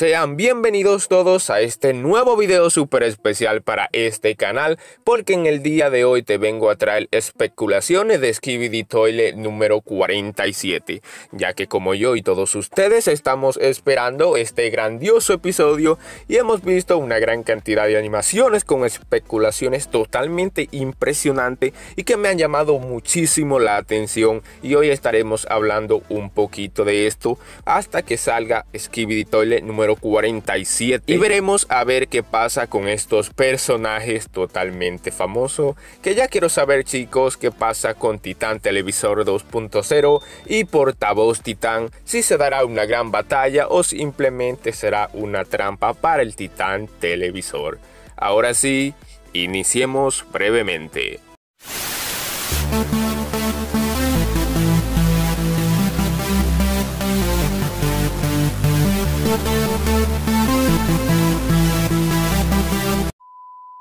Sean bienvenidos todos a este nuevo video súper especial para este canal porque en el día de hoy te vengo a traer especulaciones de Skibidi Toilet número 47 ya que como yo y todos ustedes estamos esperando este grandioso episodio y hemos visto una gran cantidad de animaciones con especulaciones totalmente impresionante y que me han llamado muchísimo la atención y hoy estaremos hablando un poquito de esto hasta que salga Skibidi Toilet número 47. Y veremos a ver qué pasa con estos personajes totalmente famosos. Que ya quiero saber chicos qué pasa con Titán Televisor 2.0 y Portavoz Titán. Si se dará una gran batalla o simplemente será una trampa para el Titán Televisor. Ahora sí, iniciemos brevemente.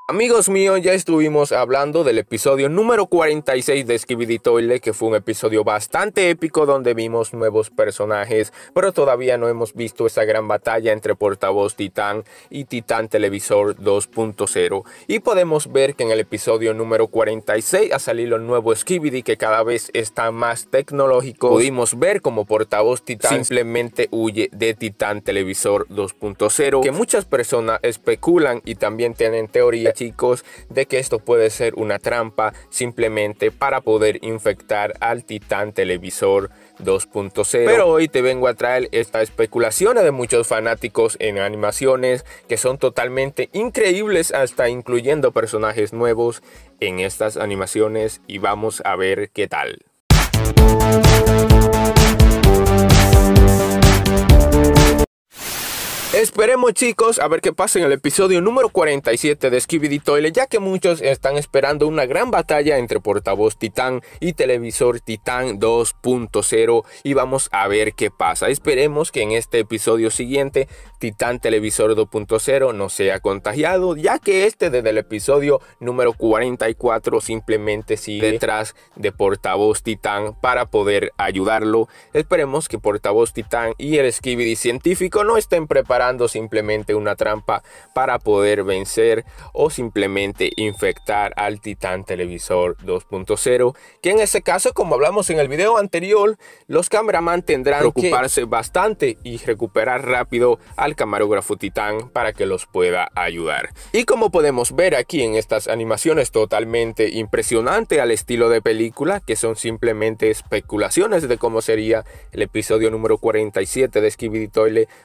Amigos míos, ya estuvimos hablando del episodio número 46 de Skibidi Toile, que fue un episodio bastante épico donde vimos nuevos personajes, pero todavía no hemos visto esa gran batalla entre Portavoz Titán y Titán Televisor 2.0. Y podemos ver que en el episodio número 46 ha salido el nuevo Skibidi que cada vez está más tecnológico. Pudimos ver como Portavoz Titán simplemente huye de Titán Televisor 2.0, que muchas personas especulan y también tienen teoría de que esto puede ser una trampa simplemente para poder infectar al titán televisor 2.0. Pero hoy te vengo a traer esta especulación de muchos fanáticos en animaciones que son totalmente increíbles hasta incluyendo personajes nuevos en estas animaciones y vamos a ver qué tal. Esperemos chicos a ver qué pasa en el episodio número 47 de Skibidi Toilet, ya que muchos están esperando una gran batalla entre portavoz Titán y televisor Titán 2.0 y vamos a ver qué pasa. Esperemos que en este episodio siguiente Titán Televisor 2.0 no sea contagiado, ya que este desde el episodio número 44 simplemente sigue detrás de portavoz Titán para poder ayudarlo. Esperemos que portavoz Titán y el Skibidi científico no estén preparados simplemente una trampa para poder vencer o simplemente infectar al Titán Televisor 2.0, que en ese caso, como hablamos en el video anterior, los cameraman tendrán que preocuparse bastante y recuperar rápido al camarógrafo Titán para que los pueda ayudar. Y como podemos ver aquí en estas animaciones totalmente impresionante al estilo de película, que son simplemente especulaciones de cómo sería el episodio número 47 de Skibidi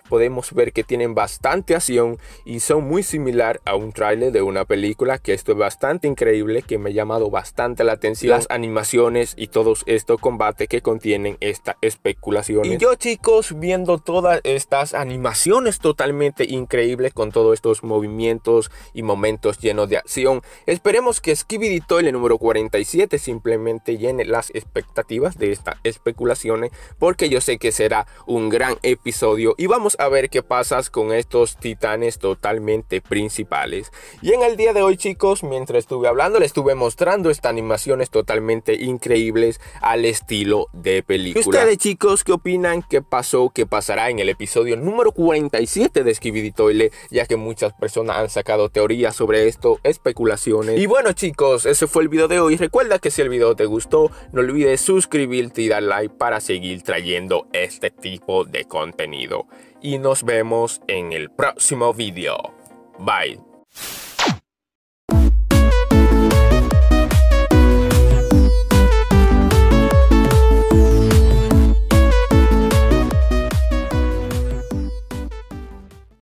podemos ver que tiene tienen bastante acción y son muy similar a un tráiler de una película que esto es bastante increíble, que me ha llamado bastante la atención. Las animaciones y todos estos combate que contienen esta especulación. Y yo chicos, viendo todas estas animaciones totalmente increíbles con todos estos movimientos y momentos llenos de acción, esperemos que Skibidi Toilet número 47 simplemente llene las expectativas de estas especulaciones porque yo sé que será un gran episodio y vamos a ver qué pasa con estos titanes totalmente principales. Y en el día de hoy chicos, mientras estuve hablando, les estuve mostrando estas animaciones totalmente increíbles al estilo de película. ¿Y ustedes chicos qué opinan? ¿Qué pasó? ¿Qué pasará en el episodio número 47 de Skibidi Toile? Ya que muchas personas han sacado teorías sobre esto, especulaciones. Y bueno chicos, ese fue el video de hoy. Recuerda que si el video te gustó, no olvides suscribirte y dar like para seguir trayendo este tipo de contenido y nos vemos en el próximo video. Bye.